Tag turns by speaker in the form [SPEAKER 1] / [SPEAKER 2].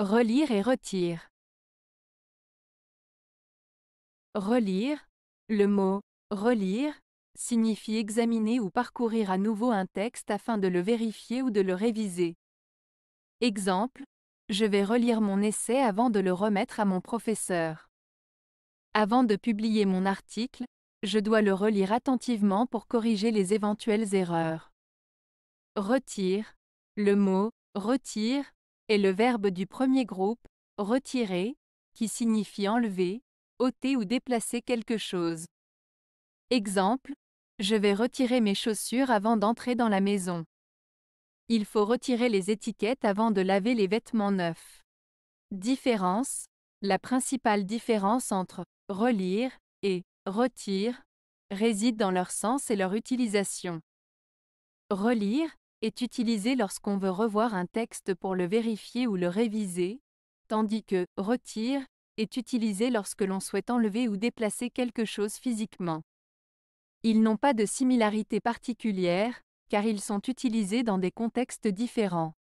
[SPEAKER 1] Relire et retire.
[SPEAKER 2] Relire. Le mot relire signifie examiner ou parcourir à nouveau un texte afin de le vérifier ou de le réviser. Exemple. Je vais relire mon essai avant de le remettre à mon professeur. Avant de publier mon article, je dois le relire attentivement pour corriger les éventuelles erreurs. Retire. Le mot retire est le verbe du premier groupe, retirer, qui signifie enlever, ôter ou déplacer quelque chose. Exemple, je vais retirer mes chaussures avant d'entrer dans la maison. Il faut retirer les étiquettes avant de laver les vêtements neufs. Différence, la principale différence entre relire et retirer réside dans leur sens et leur utilisation. Relire est utilisé lorsqu'on veut revoir un texte pour le vérifier ou le réviser, tandis que retire est utilisé lorsque l'on souhaite enlever ou déplacer quelque chose physiquement. Ils n'ont pas de similarité particulière, car ils sont utilisés dans des contextes différents.